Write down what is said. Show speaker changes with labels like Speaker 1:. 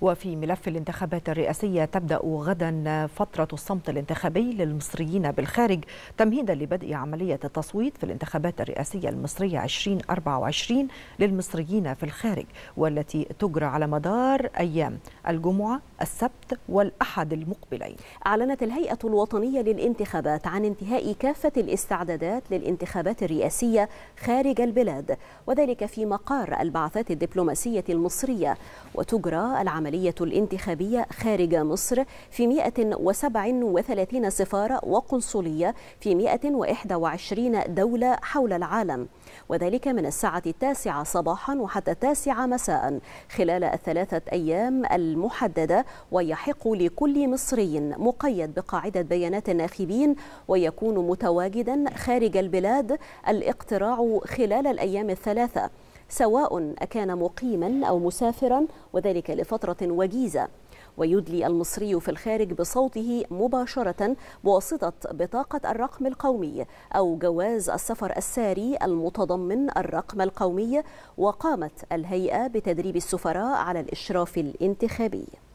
Speaker 1: وفي ملف الانتخابات الرئاسية تبدأ غدا فترة الصمت الانتخابي للمصريين بالخارج تمهيدا لبدء عملية التصويت في الانتخابات الرئاسية المصرية 2024 للمصريين في الخارج والتي تجرى على مدار أيام الجمعة السبت والأحد المقبلين أعلنت الهيئة الوطنية
Speaker 2: للانتخابات عن انتهاء كافة الاستعدادات للانتخابات الرئاسية خارج البلاد وذلك في مقار البعثات الدبلوماسية المصرية وتجرى العملية العملية الانتخابية خارج مصر في 137 سفارة وقنصلية في 121 دولة حول العالم وذلك من الساعة التاسعة صباحا وحتى التاسعة مساء خلال الثلاثة أيام المحددة ويحق لكل مصري مقيد بقاعدة بيانات الناخبين ويكون متواجدا خارج البلاد الاقتراع خلال الأيام الثلاثة سواء أكان مقيما أو مسافرا وذلك لفترة وجيزة ويدلي المصري في الخارج بصوته مباشرة بواسطة بطاقة الرقم القومي أو جواز السفر الساري المتضمن الرقم القومي وقامت الهيئة بتدريب السفراء على الإشراف الانتخابي